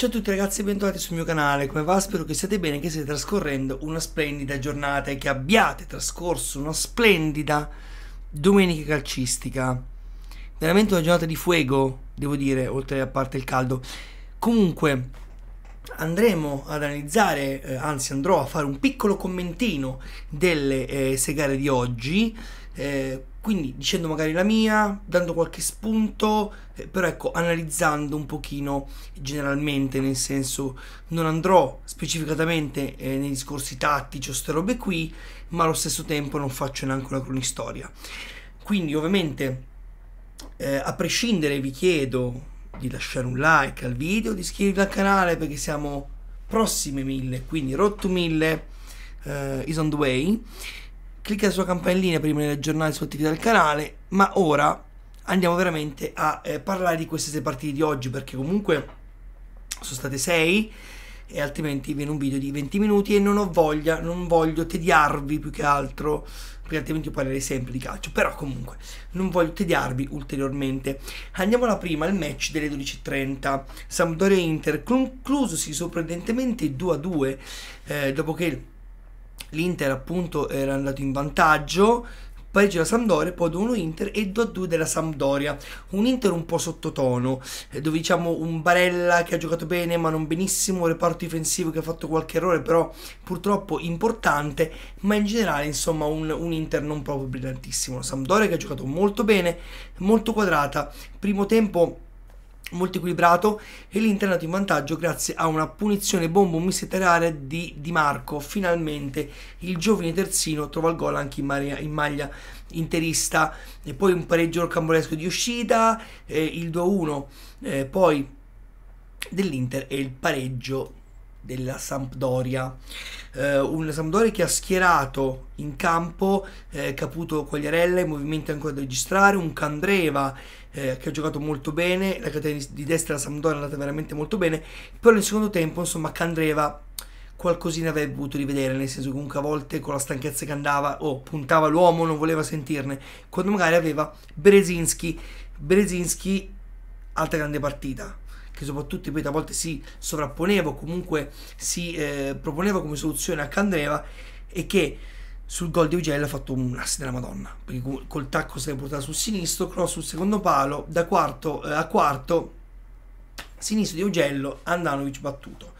Ciao a tutti ragazzi e bentornati sul mio canale, come va? Spero che siate bene, che stiate trascorrendo una splendida giornata e che abbiate trascorso una splendida domenica calcistica. Veramente una giornata di fuego, devo dire, oltre a parte il caldo. Comunque, andremo ad analizzare, eh, anzi andrò a fare un piccolo commentino delle eh, segare di oggi, eh, quindi dicendo magari la mia, dando qualche spunto, eh, però ecco analizzando un pochino generalmente, nel senso non andrò specificatamente eh, nei discorsi tattici o ste robe qui, ma allo stesso tempo non faccio neanche una cronistoria. Quindi ovviamente eh, a prescindere vi chiedo di lasciare un like al video, di iscrivervi al canale perché siamo prossimi mille, quindi rotto mille uh, is on the way. Clicca sulla campanellina prima di aggiornati su attività del canale, ma ora andiamo veramente a eh, parlare di queste sei partite di oggi perché comunque sono state sei e altrimenti viene un video di 20 minuti e non ho voglia, non voglio tediarvi più che altro perché altrimenti parlerei sempre di calcio, però comunque non voglio tediarvi ulteriormente. Andiamo alla prima, il match delle 12.30, Sampdoria-Inter, conclusosi sorprendentemente 2-2 eh, dopo che l'Inter appunto era andato in vantaggio, pareggio della Sampdoria, poi 2-1 Inter e 2-2 della Sampdoria. Un Inter un po' sottotono, eh, dove diciamo un Barella che ha giocato bene ma non benissimo, un reparto difensivo che ha fatto qualche errore però purtroppo importante, ma in generale insomma un, un Inter non proprio brillantissimo. La Sampdoria che ha giocato molto bene, molto quadrata, primo tempo molto equilibrato e l'Inter è andato in vantaggio grazie a una punizione bombo misterare di Di Marco finalmente il giovane terzino trova il gol anche in, marea, in maglia interista e poi un pareggio rocambolesco di uscita eh, il 2-1 eh, poi dell'Inter e il pareggio della Sampdoria. Eh, una Sampdoria che ha schierato in campo eh, Caputo Quagliarella, i movimenti ancora da registrare, un Candreva eh, che ha giocato molto bene, la catena di destra della Sampdoria è andata veramente molto bene, però nel secondo tempo insomma Candreva qualcosina avrebbe potuto rivedere, nel senso che comunque a volte con la stanchezza che andava o oh, puntava l'uomo, non voleva sentirne, quando magari aveva Brezinski, Brezinski altra grande partita, che soprattutto ripeto a volte si sovrapponeva o comunque si eh, proponeva come soluzione a Candreva e che sul gol di Ugella ha fatto un ass della Madonna perché col tacco si è portato sul sinistro cross sul secondo palo da quarto eh, a quarto sinistro di Ugello Andanovic battuto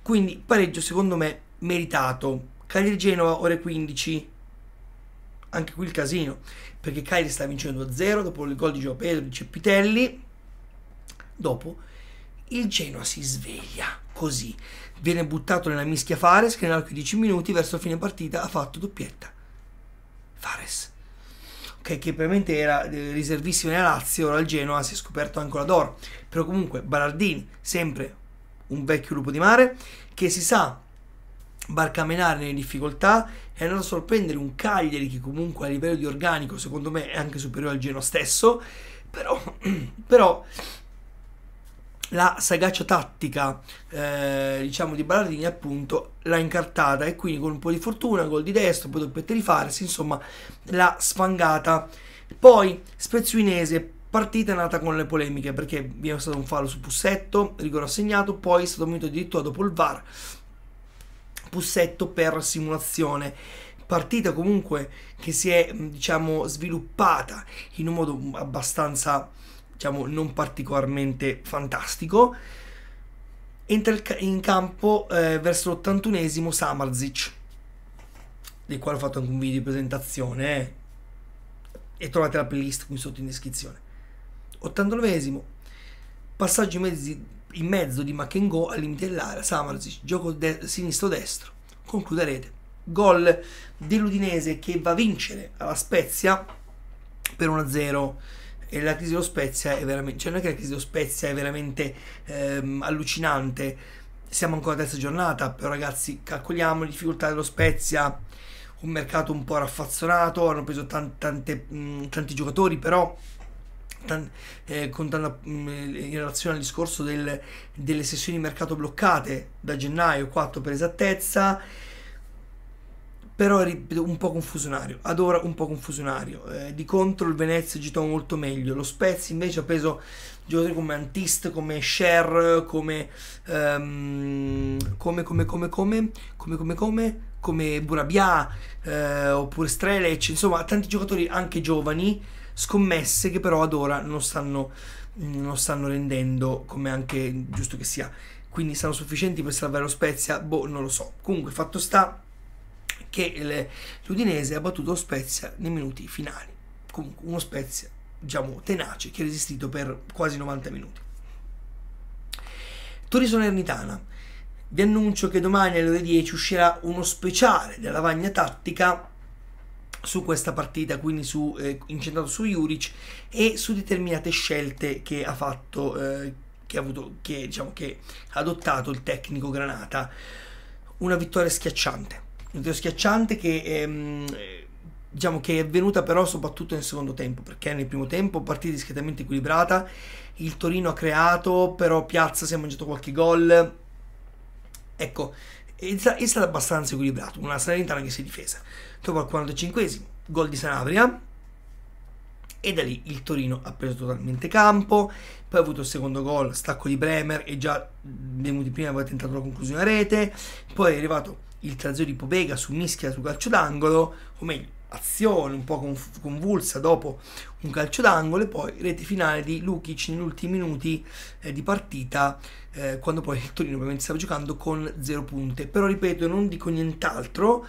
quindi pareggio secondo me meritato Cagliari Genova ore 15 anche qui il casino perché Cagliari sta vincendo 2-0 dopo il gol di Gio Pedro di Ceppitelli dopo il Genoa si sveglia, così. Viene buttato nella mischia Fares che nell'arco di 10 minuti verso fine partita ha fatto doppietta. Fares. Okay, che probabilmente era eh, riservissimo nella Lazio, ora il Genoa si è scoperto ancora d'oro. Però comunque Barardini, sempre un vecchio lupo di mare, che si sa barcamenare nelle difficoltà è andato a sorprendere un Cagliari che comunque a livello di organico secondo me è anche superiore al Genoa stesso, però, però la sagacia tattica eh, diciamo di Ballardini appunto l'ha incartata e quindi con un po' di fortuna, gol di destro, poi doppietta di farsi, insomma l'ha sfangata. Poi Spezzuinese, partita nata con le polemiche perché vi è stato un fallo su Pussetto, rigore assegnato, poi è stato minuto addirittura dopo il VAR Pussetto per simulazione partita comunque che si è diciamo sviluppata in un modo abbastanza diciamo, non particolarmente fantastico. Entra in campo eh, verso l'81esimo Samarzic, del quale ho fatto anche un video di presentazione eh, e trovate la playlist qui sotto in descrizione. 89esimo, passaggio in mezzo, in mezzo di Makengo al limite dell'area, Samarzic, gioco de- sinistro-destro, concluderete. Gol dell'Udinese che va a vincere alla Spezia per 1-0 e la crisi dello Spezia è veramente, cioè non è che la crisi dello Spezia è veramente ehm, allucinante, siamo ancora a terza giornata, però ragazzi calcoliamo le difficoltà dello Spezia, un mercato un po' raffazzonato, hanno preso tante, tante, mm, mh, tanti giocatori, però tan, eh, contando, mh, mm, in relazione al discorso del, delle sessioni di mercato bloccate da gennaio 4 per esattezza, però è un po' confusionario, ad ora un po' confusionario. Eh, di contro il Venezia agitò molto meglio, lo Spezia invece ha preso giocatori come Antist, come Sher, come, um, come, come, come, come, come, come, come, come Burabia, eh, oppure Strelec, insomma tanti giocatori anche giovani, scommesse che però ad ora non stanno, non stanno rendendo come anche giusto che sia. Quindi saranno sufficienti per salvare lo Spezia? Boh, non lo so. Comunque, fatto sta che l'Udinese ha battuto Spezia nei minuti finali. Comunque uno Spezia, diciamo, tenace, che ha resistito per quasi 90 minuti. Tori Salernitana. Vi annuncio che domani alle ore 10 uscirà uno speciale della lavagna tattica su questa partita, quindi su, eh, incentrato su Juric e su determinate scelte che ha fatto, eh, che, ha avuto, che, diciamo, che ha adottato il tecnico Granata. Una vittoria schiacciante, molto schiacciante che ehm, diciamo che è venuta però soprattutto nel secondo tempo, perché nel primo tempo partita discretamente equilibrata, il Torino ha creato, però Piazza si è mangiato qualche gol. Ecco, è, stato abbastanza equilibrato, una Salernitana che si è difesa. Dopo al 45 gol di Sanabria e da lì il Torino ha preso totalmente campo, poi ha avuto il secondo gol, stacco di Bremer e già dei minuti prima aveva tentato la conclusione a rete, poi è arrivato il trazione di Pobega su mischia su calcio d'angolo, o meglio, azione un po' convulsa dopo un calcio d'angolo e poi rete finale di Lukic negli ultimi minuti eh, di partita eh, quando poi il Torino ovviamente stava giocando con zero punte. Però ripeto, non dico nient'altro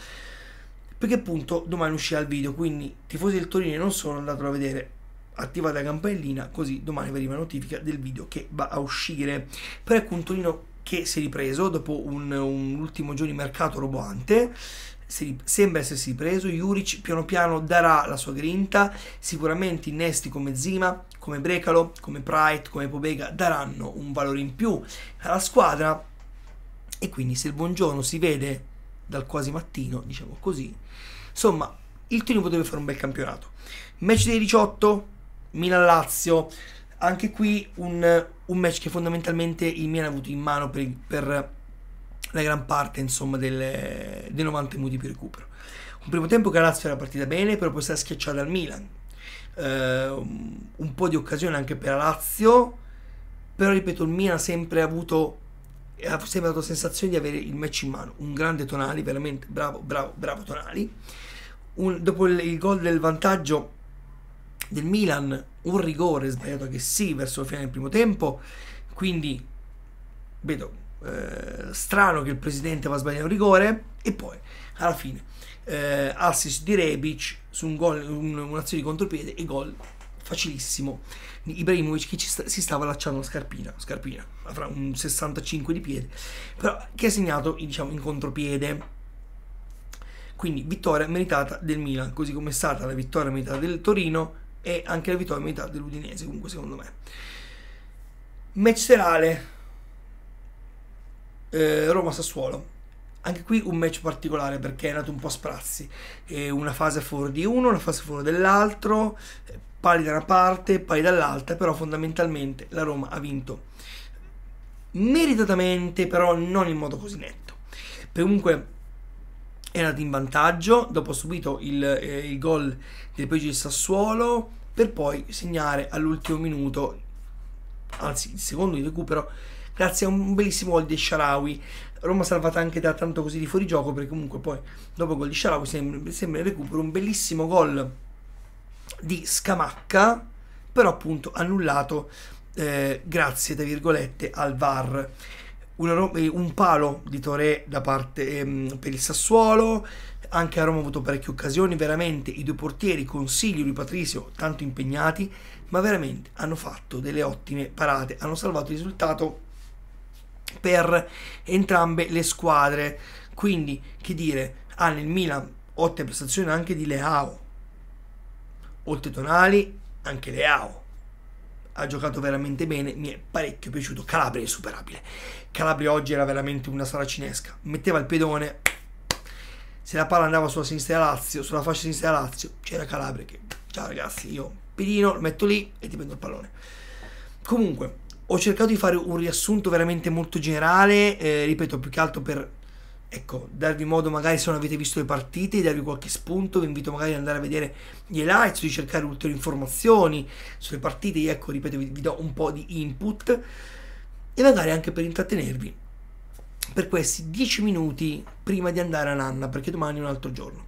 perché appunto domani uscirà il video, quindi tifosi del Torino non sono andato a vedere attivate la campanellina così domani vi arriva notifica del video che va a uscire. Però ecco un Torino che si è ripreso dopo un, un ultimo giorno di mercato roboante. Si, sembra essersi ripreso. Juric piano piano darà la sua grinta. Sicuramente innesti come Zima, come Brecalo, come Pride, come Pobega daranno un valore in più alla squadra. E quindi se il buongiorno si vede dal quasi mattino, diciamo così, insomma, il Torino deve fare un bel campionato. Match dei 18, Milan-Lazio, anche qui un, un match che fondamentalmente il Milan ha avuto in mano per, per la gran parte insomma, delle, dei 90 minuti di recupero. Un primo tempo che la Lazio era partita bene, però poi si è schiacciata al Milan. Eh, un po' di occasione anche per la Lazio, però ripeto, il Milan ha sempre avuto ha sempre dato la sensazione di avere il match in mano. Un grande Tonali, veramente bravo, bravo, bravo Tonali. Un, dopo il, il gol del vantaggio del Milan, un rigore sbagliato che sì verso la fine del primo tempo, quindi vedo eh, strano che il presidente va a sbagliare un rigore e poi alla fine eh, assist di Rebic su un gol, un, un'azione di contropiede e gol facilissimo Ibrahimovic che sta, si stava allacciando la scarpina, scarpina avrà un 65 di piede però che ha segnato diciamo, in contropiede quindi vittoria meritata del Milan così come è stata la vittoria meritata del Torino e anche la vittoria metà dell'Udinese comunque secondo me match serale eh, Roma-Sassuolo anche qui un match particolare perché è nato un po' a sprazzi eh, una fase fuori di uno una fase fuori dell'altro eh, pari da una parte pari dall'altra però fondamentalmente la Roma ha vinto meritatamente però non in modo così netto comunque andato in vantaggio, dopo subito il, eh, il gol del Peggio del Sassuolo, per poi segnare all'ultimo minuto, anzi il secondo di recupero, grazie a un bellissimo gol di Sharawi. Roma salvata anche da tanto così di fuorigioco, perché comunque poi dopo il gol di Sharawi sembra, sembra il recupero, un bellissimo gol di Scamacca, però appunto annullato eh, grazie, tra virgolette, al VAR una, eh, un palo di Toré da parte ehm, per il Sassuolo, anche a Roma ha avuto parecchie occasioni, veramente i due portieri, Consiglio e Rui Patrizio, tanto impegnati, ma veramente hanno fatto delle ottime parate, hanno salvato il risultato per entrambe le squadre. Quindi, che dire, ha ah, nel Milan ottime prestazioni anche di Leao, oltre Tonali, anche Leao ha giocato veramente bene, mi è parecchio piaciuto. Calabria è superabile. Calabria oggi era veramente una saracinesca. Metteva il pedone, se la palla andava sulla sinistra Lazio, sulla fascia sinistra Lazio, c'era Calabria che, ciao ragazzi, io pedino, lo metto lì e ti prendo il pallone. Comunque, ho cercato di fare un riassunto veramente molto generale, eh, ripeto, più che altro per ecco, darvi modo magari se non avete visto le partite, darvi qualche spunto, vi invito magari ad andare a vedere gli highlights, di cercare ulteriori informazioni sulle partite, io, ecco, ripeto, vi, vi do un po' di input e magari anche per intrattenervi per questi 10 minuti prima di andare a nanna, perché domani è un altro giorno.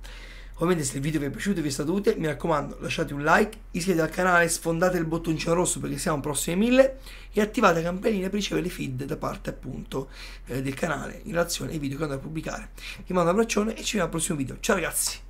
Ovviamente se il video vi è piaciuto e vi è stato utile, mi raccomando lasciate un like, iscrivetevi al canale, sfondate il bottoncino rosso perché siamo prossimi 1000 e attivate la campanella per ricevere le feed da parte appunto eh, del canale in relazione ai video che andrò a pubblicare. Vi mando un abbraccione e ci vediamo al prossimo video. Ciao ragazzi!